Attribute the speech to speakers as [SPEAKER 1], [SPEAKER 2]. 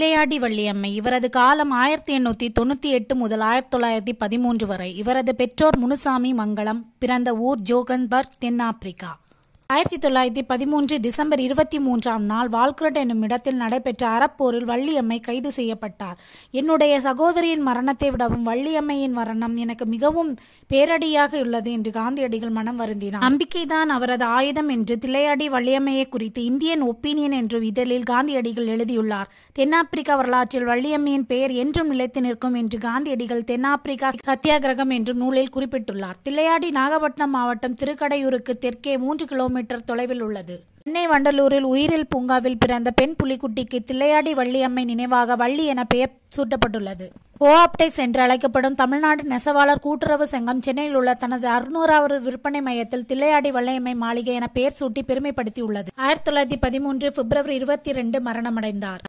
[SPEAKER 1] பிள்ளையாடி வள்ளியம்மை இவரது காலம் ஆயிரத்தி எண்ணூற்றி தொண்ணூற்றி எட்டு முதல் ஆயிரத்தி தொள்ளாயிரத்தி பதிமூன்று வரை இவரது பெற்றோர் முனுசாமி மங்களம் பிறந்த ஊர் ஜோகன்பர்க் தென்னாப்பிரிக்கா ஆயிரத்தி தொள்ளாயிரத்தி பதிமூன்று டிசம்பர் இருபத்தி மூன்றாம் நாள் வால்குரட் என்னும் இடத்தில் நடைபெற்ற அறப்போரில் வள்ளியம்மை கைது செய்யப்பட்டார் என்னுடைய சகோதரியின் மரணத்தை விடவும் வள்ளியம்மையின் மரணம் எனக்கு மிகவும் பேரடியாக உள்ளது என்று காந்தியடிகள் மனம் வருந்தினார் நம்பிக்கைதான் அவரது ஆயுதம் என்று திளையாடி வள்ளியம்மையை குறித்து இந்தியன் ஒப்பீனியன் என்று இதழில் காந்தியடிகள் எழுதியுள்ளார் தென்னாப்பிரிக்கா வரலாற்றில் வள்ளியம்மையின் பெயர் என்றும் நிலைத்து நிற்கும் என்று காந்தியடிகள் தென்னாப்பிரிக்கா சத்தியாகிரகம் என்று நூலில் குறிப்பிட்டுள்ளார் திளையாடி நாகப்பட்டினம் மாவட்டம் திருக்கடையூருக்கு தெற்கே மூன்று கிலோமீட்டர் கிலோமீட்டர் தொலைவில் உள்ளது சென்னை வண்டலூரில் உயிரில் பூங்காவில் பிறந்த பெண் புலிக்குட்டிக்கு தில்லையாடி வள்ளியம்மை நினைவாக வள்ளி என பெயர் சூட்டப்பட்டுள்ளது கோஆப்டைஸ் என்று அழைக்கப்படும் தமிழ்நாடு நெசவாளர் கூட்டுறவு சங்கம் சென்னையில் உள்ள தனது அறுநூறாவது விற்பனை மையத்தில் தில்லையாடி வள்ளியம்மை மாளிகை என பெயர் சூட்டி பெருமைப்படுத்தியுள்ளது ஆயிரத்தி தொள்ளாயிரத்தி பதிமூன்று பிப்ரவரி இருபத்தி இரண்டு மரணமடைந்தார்